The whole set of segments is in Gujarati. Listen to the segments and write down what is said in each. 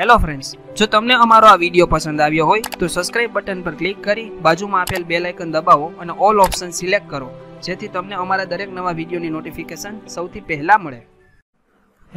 હેલો ફ્રેન્ડ્સ જો તમને અમારો આ વિડીયો પસંદ આવ્યો હોય તો સબસ્ક્રાઇબ બટન પર ક્લિક કરી બાજુમાં આપેલ બે લાઇકન દબાવો અને ઓલ ઓપ્શન સિલેક્ટ કરો જેથી તમને અમારા દરેક નવા વિડીયોની નોટિફિકેશન સૌથી પહેલાં મળે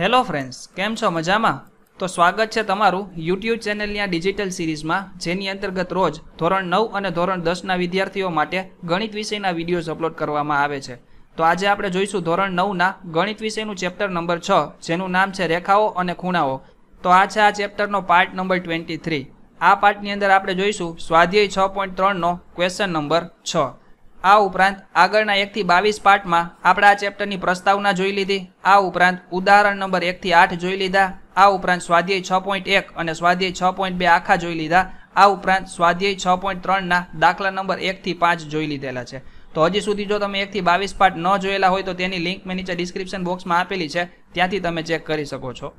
હેલો ફ્રેન્ડ્સ કેમ છો મજામાં તો સ્વાગત છે તમારું યુટ્યુબ ચેનલની આ ડિજિટલ સિરીઝમાં જેની અંતર્ગત રોજ ધોરણ નવ અને ધોરણ દસના વિદ્યાર્થીઓ માટે ગણિત વિષયના વિડીયોઝ અપલોડ કરવામાં આવે છે તો આજે આપણે જોઈશું ધોરણ નવના ગણિત વિષયનું ચેપ્ટર નંબર છ જેનું નામ છે રેખાઓ અને ખૂણાઓ તો આ છે આ ચેપ્ટરનો પાર્ટ નંબર ટ્વેન્ટી થ્રી આ પાર્ટની અંદર આપણે જોઈશું સ્વાધ્યાય છ પોઈન્ટ ત્રણનો ક્વેશ્ચન નંબર છ આ ઉપરાંત આગળના એકથી બાવીસ પાર્ટમાં આપણે આ ચેપ્ટરની પ્રસ્તાવના જોઈ લીધી આ ઉપરાંત ઉદાહરણ નંબર એકથી આઠ જોઈ લીધા આ ઉપરાંત સ્વાધ્યાય છ પોઈન્ટ એક અને સ્વાધ્યાય છ પોઈન્ટ બે આખા જોઈ લીધા આ ઉપરાંત સ્વાધ્યાય છ પોઈન્ટ ત્રણના દાખલા નંબર એકથી પાંચ જોઈ લીધેલા છે તો હજી સુધી જો તમે એકથી બાવીસ પાર્ટ ન જોયેલા હોય તો તેની લિંક મેં નીચે ડિસ્ક્રિપ્શન બોક્સમાં આપેલી છે ત્યાંથી તમે ચેક કરી શકો છો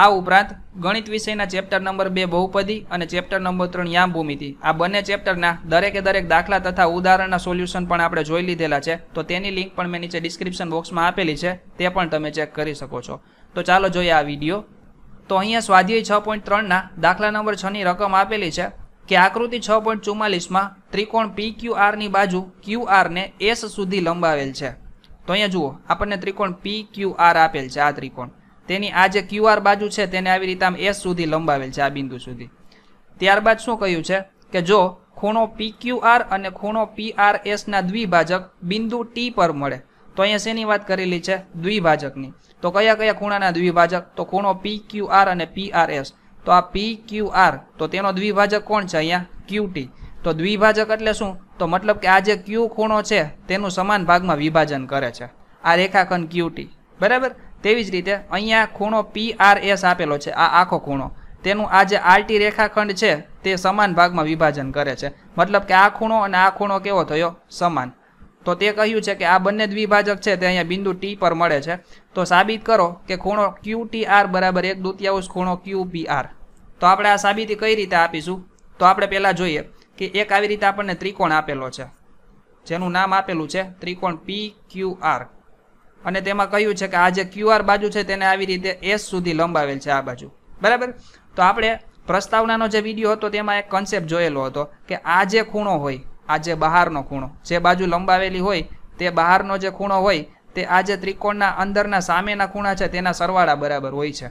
આ ઉપરાંત ગણિત વિષયના ચેપ્ટર નંબર બે બહુપદી અને ચેપ્ટર નંબર ત્રણ યામ ભૂમિતિ આ બંને ચેપ્ટરના દરેકે દરેક દાખલા તથા ઉદાહરણના સોલ્યુશન પણ આપણે જોઈ લીધેલા છે તો તેની લિંક પણ મેં નીચે ડિસ્ક્રિપ્શન બોક્સમાં આપેલી છે તે પણ તમે ચેક કરી શકો છો તો ચાલો જોઈએ આ વિડીયો તો અહીંયા સ્વાધ્યાય છ પોઈન્ટ ત્રણના દાખલા નંબર છની રકમ આપેલી છે કે આકૃતિ છ પોઈન્ટ ચુમ્માલીસમાં ત્રિકોણ પી ક્યુ આરની બાજુ ક્યુ આરને એસ સુધી લંબાવેલ છે તો અહીંયા જુઓ આપણને ત્રિકોણ પી ક્યુ આર આપેલ છે આ ત્રિકોણ તેની આ જે ક્યુઆર બાજુ છે તેને આવી રીતે આમ એસ સુધી લંબાવેલ છે આ બિંદુ સુધી ત્યારબાદ શું કહ્યું છે કે જો ખૂણો પી ક્યુઆર અને ખૂણો પી આર એસના દ્વિભાજક બિંદુ ટી પર મળે તો અહીંયા શેની વાત કરેલી છે દ્વિભાજકની તો કયા કયા ખૂણાના દ્વિભાજક તો ખૂણો પી ક્યુ આર અને પી આર એસ તો આ પી ક્યુ આર તો તેનો દ્વિભાજક કોણ છે અહીંયા ક્યુટી તો દ્વિભાજક એટલે શું તો મતલબ કે આ જે ક્યુ ખૂણો છે તેનું સમાન ભાગમાં વિભાજન કરે છે આ રેખાખંડ ક્યુટી બરાબર તેવી જ રીતે અહીંયા ખૂણો પી આર એસ આપેલો છે આ આખો ખૂણો તેનું આ જે આરટી રેખાખંડ છે તે સમાન ભાગમાં વિભાજન કરે છે મતલબ કે આ ખૂણો અને આ ખૂણો કેવો થયો સમાન તો તે કહ્યું છે કે આ બંને દ્વિભાજક છે તે અહીંયા બિંદુ ટી પર મળે છે તો સાબિત કરો કે ખૂણો ક્યુ ટી આર બરાબર એક દુત્યાંશ ખૂણો ક્યુ પી આર તો આપણે આ સાબિતી કઈ રીતે આપીશું તો આપણે પહેલાં જોઈએ કે એક આવી રીતે આપણને ત્રિકોણ આપેલો છે જેનું નામ આપેલું છે ત્રિકોણ પી ક્યુ આર અને તેમાં કહ્યું છે કે આ જે ક્યુઆર બાજુ છે તેને આવી રીતે એસ સુધી લંબાવેલ છે આ બાજુ બરાબર તો આપણે પ્રસ્તાવનાનો જે વિડીયો હતો તેમાં એક કન્સેપ્ટ જોયેલો હતો કે આ જે ખૂણો હોય આ જે બહારનો ખૂણો જે બાજુ લંબાવેલી હોય તે બહારનો જે ખૂણો હોય તે આ જે ત્રિકોણના અંદરના સામેના ખૂણા છે તેના સરવાળા બરાબર હોય છે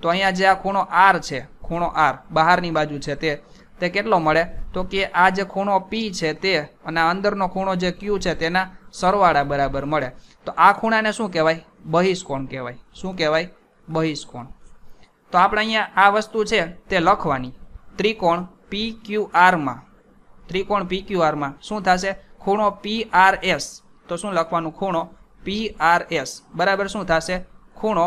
તો અહીંયા જે આ ખૂણો આર છે ખૂણો આર બહારની બાજુ છે તે તે કેટલો મળે તો કે આ જે ખૂણો પી છે તે અને અંદરનો ખૂણો જે ક્યુ છે તેના સરવાળા બરાબર મળે તો આ ખૂણાને શું કહેવાય બહિષ્કોણ કહેવાય શું કહેવાય બહિષ્કોણ તો આપણે અહીંયા આ વસ્તુ છે તે લખવાની ત્રિકોણ પી ક્યુ આરમાં ત્રિકોણ પી ક્યુ આરમાં શું થશે ખૂણો પી આર એસ તો શું લખવાનું ખૂણો પી આર એસ બરાબર શું થશે ખૂણો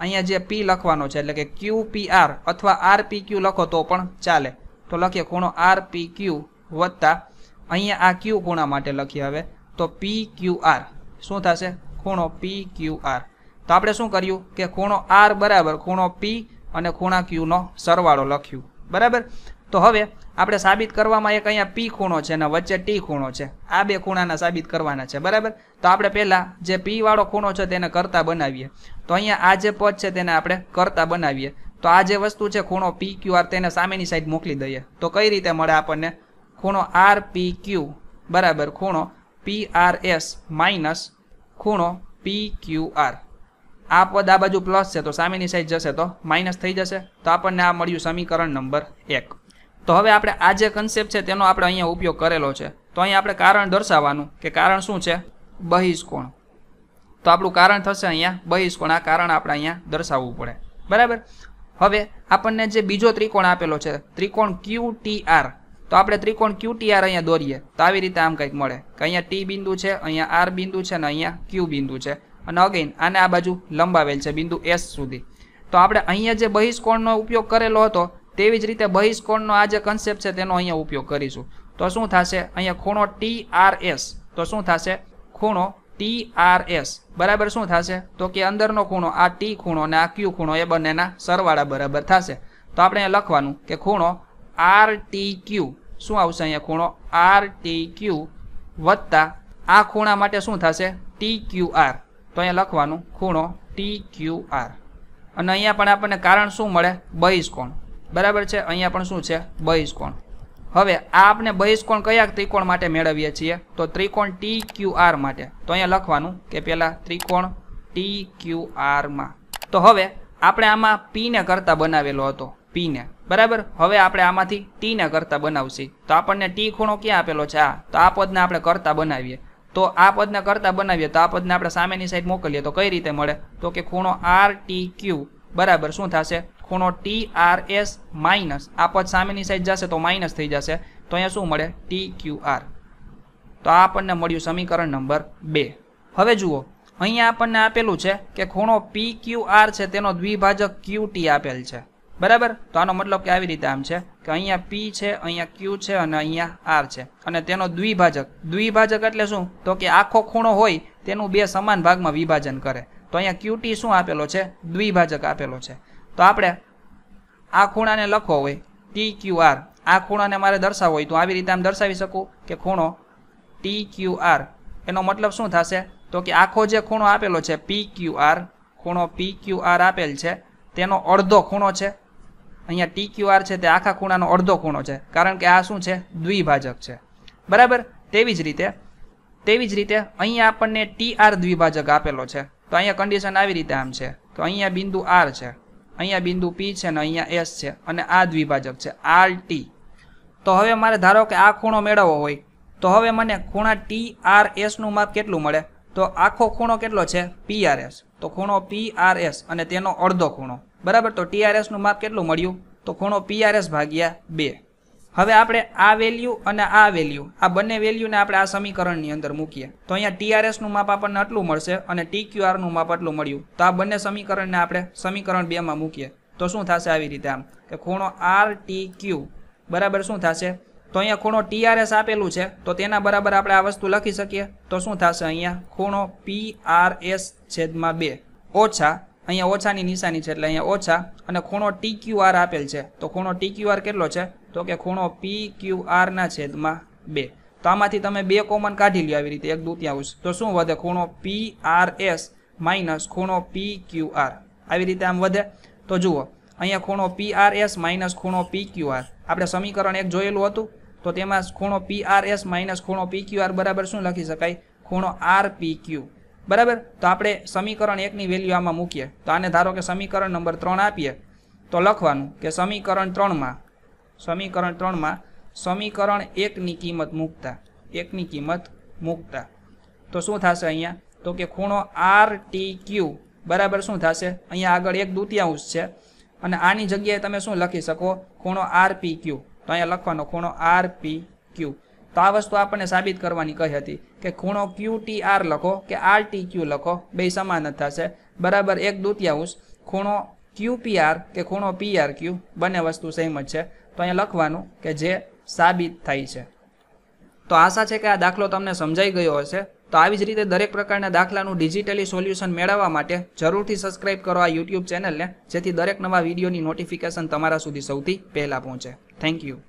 અહીંયા જે પી લખવાનો છે એટલે કે ક્યુ પી આર અથવા આર પી ક્યુ લખો તો પણ ચાલે તો લખીએ ખૂણો આર પી ક્યુ વત્તા અહીંયા આ ક્યુ ખૂણા માટે લખીએ હવે તો પી ક્યુ આર શું થશે ખૂણો પી ક્યુ આર તો આપણે શું કર્યું કે ખૂણો આર બરાબર ખૂણો પી અને ખૂણા ક્યુનો સરવાળો લખ્યું બરાબર તો હવે આપણે સાબિત કરવામાં એક અહીંયા પી ખૂણો છે અને વચ્ચે ટી ખૂણો છે આ બે ખૂણાના સાબિત કરવાના છે બરાબર તો આપણે પહેલાં જે પી વાળો ખૂણો છે તેને કરતા બનાવીએ તો અહીંયા આ જે પદ છે તેને આપણે કરતા બનાવીએ તો આ જે વસ્તુ છે ખૂણો પી ક્યુ આર તેને સામેની સાઈડ મોકલી દઈએ તો કઈ રીતે મળે આપણને ખૂણો આર પી ક્યુ બરાબર ખૂણો પી આર એસ માઇનસ ખૂણો પી ક્યુ આર આ પદ આ બાજુ પ્લસ છે તો સામેની સાઈડ જશે તો માઇનસ થઈ જશે તો આપણને આ મળ્યું સમીકરણ નંબર એક તો હવે આપણે આ જે કન્સેપ્ટ છે તેનો આપણે અહીંયા ઉપયોગ કરેલો છે તો અહીંયા આપણે કારણ દર્શાવવાનું કે કારણ શું છે બહિષ્કોણ તો આપણું કારણ થશે અહીંયા બહિષ્કોણ આ કારણ આપણે અહીંયા દર્શાવવું પડે બરાબર હવે આપણને જે બીજો ત્રિકોણ આપેલો છે ત્રિકોણ ક્યુ ટી આર તો આપણે ત્રિકોણ ક્યુ ટી આર અહીંયા દોરીએ તો આવી રીતે આમ કંઈક મળે કે અહીંયા ટી બિંદુ છે અહીંયા આર બિંદુ છે અને અહીંયા ક્યુ બિંદુ છે અને અગેન આને આ બાજુ લંબાવેલ છે બિંદુ એસ સુધી તો આપણે અહીંયા જે બહિષ્કોણનો ઉપયોગ કરેલો હતો તેવી જ રીતે બહિષ્કોણનો આ જે કન્સેપ્ટ છે તેનો અહીંયા ઉપયોગ કરીશું તો શું થશે અહીંયા ખૂણો ટી આર એસ તો શું થશે ખૂણો ટી આર એસ બરાબર શું થશે તો કે અંદરનો ખૂણો આ ટી ખૂણો અને આ ક્યુ ખૂણો એ બંનેના સરવાળા બરાબર થશે તો આપણે લખવાનું કે ખૂણો આર ટી ક્યુ શું આવશે અહીંયા ખૂણો આર ટી ક્યુ વત્તા આ ખૂણા માટે શું થશે ટી ક્યુ આર તો અહીંયા લખવાનું ખૂણો ટી ક્યુ આર અને અહીંયા પણ આપણને કારણ શું મળે બહિષ્કોણ બરાબર છે અહીંયા પણ શું છે બહિષ્કોણ હવે આ આપણે બહિષ્કોણ કયા ત્રિકોણ માટે મેળવીએ છીએ તો ત્રિકોણ ટી ક્યુ આર માટે તો અહીંયા લખવાનું કે પહેલાં ત્રિકોણ ટી ક્યુ આરમાં તો હવે આપણે આમાં પીને કરતાં બનાવેલો હતો પીને બરાબર હવે આપણે આમાંથી ટીને કરતા બનાવશે તો આપણને ટી ખૂણો ક્યાં આપેલો છે આ તો આ પદને આપણે કરતા બનાવીએ તો આ પદને કરતા બનાવીએ તો આ પદને આપણે સામેની સાઈડ મોકલીએ તો કઈ રીતે મળે તો કે ખૂણો આર ટી ક્યુ બરાબર શું થશે ખૂણો ટી આર એસ માઇનસ આ પદ સામેની સાઈડ જશે તો માઇનસ થઈ જશે તો અહીંયા શું મળે ટી ક્યુ આર તો આ આપણને મળ્યું સમીકરણ નંબર બે હવે જુઓ અહીંયા આપણને આપેલું છે કે ખૂણો પી ક્યુ આર છે તેનો દ્વિભાજક ક્યુ ટી આપેલ છે બરાબર તો આનો મતલબ કે આવી રીતે આમ છે કે અહીંયા પી છે અહીંયા ક્યુ છે અને અહીંયા આર છે અને તેનો દ્વિભાજક દ્વિભાજક એટલે શું તો કે આખો ખૂણો હોય તેનું બે સમાન ભાગમાં વિભાજન કરે તો અહીંયા ક્યુટી શું આપેલો છે દ્વિભાજક આપેલો છે તો આપણે આ ખૂણાને લખો હોય ટી ક્યુ આર આ ખૂણાને મારે દર્શાવવો હોય તો આવી રીતે આમ દર્શાવી શકું કે ખૂણો ટી ક્યુ આર એનો મતલબ શું થશે તો કે આખો જે ખૂણો આપેલો છે પી ક્યુ આર ખૂણો પી ક્યુ આર આપેલ છે તેનો અડધો ખૂણો છે અહીંયા ટી ક્યુ આર છે તે આખા ખૂણાનો અડધો ખૂણો છે કારણ કે આ શું છે દ્વિભાજક છે બરાબર તેવી જ રીતે તેવી જ રીતે અહીંયા આપણને ટી આર દ્વિભાજક આપેલો છે તો અહીંયા કન્ડિશન આવી રીતે આમ છે તો અહીંયા બિંદુ આર છે અહીંયા બિંદુ પી છે ને અહીંયા એસ છે અને આ દ્વિભાજક છે આર ટી તો હવે મારે ધારો કે આ ખૂણો મેળવવો હોય તો હવે મને ખૂણા ટી આર એસનું માપ કેટલું મળે તો આખો ખૂણો કેટલો છે પી આર એસ તો ખૂણો પી આર એસ અને તેનો અડધો ખૂણો બરાબર તો ટીઆરએસનું માપ કેટલું મળ્યું તો ખૂણો પીઆરએસ ભાગ્યા બે હવે આપણે આ વેલ્યુ અને આ વેલ્યુ આ બંને વેલ્યુને આપણે આ સમીકરણની અંદર મૂકીએ તો અહીંયા ટીઆરએસનું માપ આપણને આટલું મળશે અને ટીક્યુઆરનું માપ આટલું મળ્યું તો આ બંને સમીકરણને આપણે સમીકરણ બેમાં મૂકીએ તો શું થશે આવી રીતે આમ કે ખૂણો આર ટી ક્યુ બરાબર શું થશે તો અહીંયા ખૂણો ટી ટીઆરએસ આપેલું છે તો તેના બરાબર આપણે આ વસ્તુ લખી શકીએ તો શું થશે અહીંયા ખૂણો પી આર એસ છેદમાં બે ઓછા અહીંયા ઓછાની નિશાની છે એટલે અહીંયા ઓછા અને ખૂણો ટી ક્યુ આર આપેલ છે તો ખૂણો ટી ક્યુ આર કેટલો છે તો કે ખૂણો પી ક્યુ આરના છેદમાં બે તો આમાંથી તમે બે કોમન કાઢી લ્યો આવી રીતે એક દૂતિયાંશ તો શું વધે ખૂણો પી આર એસ માઇનસ ખૂણો પી ક્યુ આર આવી રીતે આમ વધે તો જુઓ અહીંયા ખૂણો પી આર એસ માઇનસ ખૂણો પી ક્યુ આર આપણે સમીકરણ એક જોયેલું હતું તો તેમાં ખૂણો પી આર એસ માઇનસ ખૂણો પી ક્યુ આર બરાબર શું લખી શકાય ખૂણો આર પી ક્યુ બરાબર તો આપણે સમીકરણ એકની વેલ્યુ આમાં મૂકીએ તો આને ધારો કે સમીકરણ નંબર ત્રણ આપીએ તો લખવાનું કે સમીકરણ ત્રણમાં સમીકરણ ત્રણમાં સમીકરણ એકની કિંમત મૂકતા એકની કિંમત મૂકતા તો શું થશે અહીંયા તો કે ખૂણો આર ટી ક્યુ બરાબર શું થશે અહીંયા આગળ એક દુત્યાંશ છે અને આની જગ્યાએ તમે શું લખી શકો ખૂણો આર પી ક્યુ તો અહીંયા લખવાનો ખૂણો આર પી ક્યુ તો આ વસ્તુ આપણને સાબિત કરવાની કહી હતી કે ખૂણો ક્યુ ટી આર લખો કે આર ટી ક્યુ લખો બે સમાન જ થશે બરાબર એક દૂતિયાંશ ખૂણો ક્યુ પી આર કે ખૂણો પી આર ક્યુ બંને વસ્તુ સેમ જ છે તો અહીંયા લખવાનું કે જે સાબિત થાય છે તો આશા છે કે આ દાખલો તમને સમજાઈ ગયો હશે તો આવી જ રીતે દરેક પ્રકારના દાખલાનું ડિજિટલી સોલ્યુશન મેળવવા માટે જરૂરથી સબસ્ક્રાઇબ કરો આ યુટ્યુબ ચેનલને જેથી દરેક નવા વિડીયોની નોટિફિકેશન તમારા સુધી સૌથી પહેલાં પહોંચે Thank you.